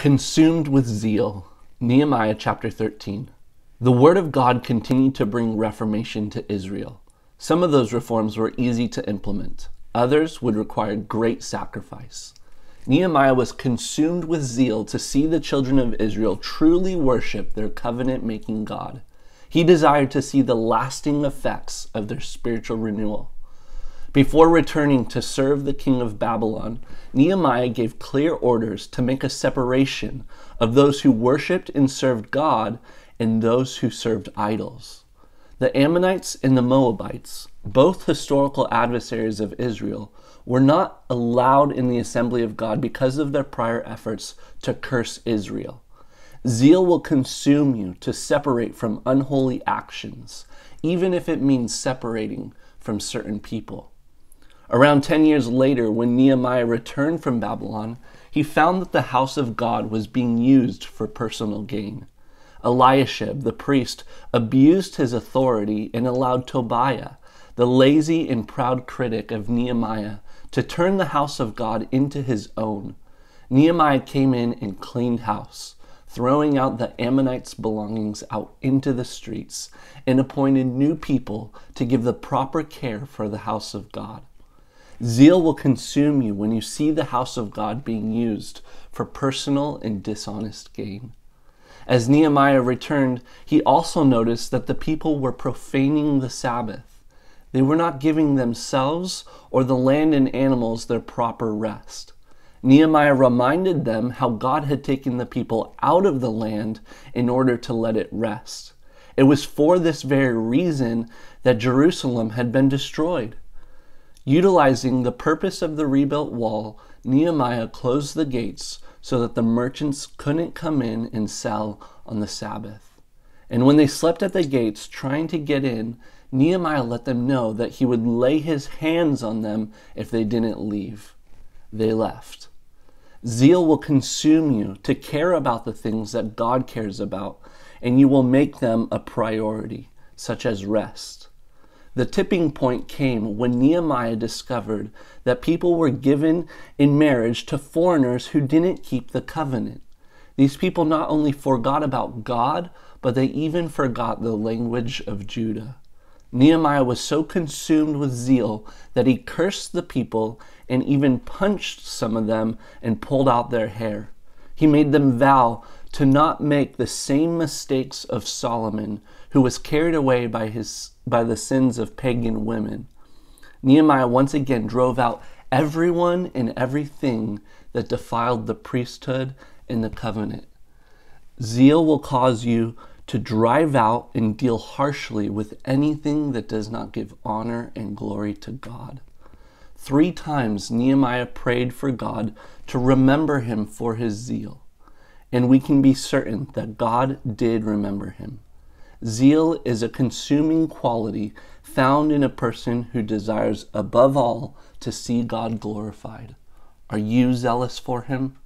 Consumed with zeal, Nehemiah chapter 13. The word of God continued to bring reformation to Israel. Some of those reforms were easy to implement, others would require great sacrifice. Nehemiah was consumed with zeal to see the children of Israel truly worship their covenant making God. He desired to see the lasting effects of their spiritual renewal. Before returning to serve the king of Babylon, Nehemiah gave clear orders to make a separation of those who worshiped and served God and those who served idols. The Ammonites and the Moabites, both historical adversaries of Israel, were not allowed in the assembly of God because of their prior efforts to curse Israel. Zeal will consume you to separate from unholy actions, even if it means separating from certain people. Around 10 years later, when Nehemiah returned from Babylon, he found that the house of God was being used for personal gain. Eliashib, the priest, abused his authority and allowed Tobiah, the lazy and proud critic of Nehemiah, to turn the house of God into his own. Nehemiah came in and cleaned house, throwing out the Ammonites' belongings out into the streets, and appointed new people to give the proper care for the house of God. Zeal will consume you when you see the house of God being used for personal and dishonest gain. As Nehemiah returned, he also noticed that the people were profaning the Sabbath. They were not giving themselves or the land and animals their proper rest. Nehemiah reminded them how God had taken the people out of the land in order to let it rest. It was for this very reason that Jerusalem had been destroyed. Utilizing the purpose of the rebuilt wall, Nehemiah closed the gates so that the merchants couldn't come in and sell on the Sabbath. And when they slept at the gates trying to get in, Nehemiah let them know that he would lay his hands on them if they didn't leave. They left. Zeal will consume you to care about the things that God cares about, and you will make them a priority, such as rest, the tipping point came when Nehemiah discovered that people were given in marriage to foreigners who didn't keep the covenant. These people not only forgot about God, but they even forgot the language of Judah. Nehemiah was so consumed with zeal that he cursed the people and even punched some of them and pulled out their hair. He made them vow to not make the same mistakes of Solomon, who was carried away by, his, by the sins of pagan women. Nehemiah once again drove out everyone and everything that defiled the priesthood and the covenant. Zeal will cause you to drive out and deal harshly with anything that does not give honor and glory to God. Three times Nehemiah prayed for God to remember him for his zeal, and we can be certain that God did remember him. Zeal is a consuming quality found in a person who desires above all to see God glorified. Are you zealous for Him?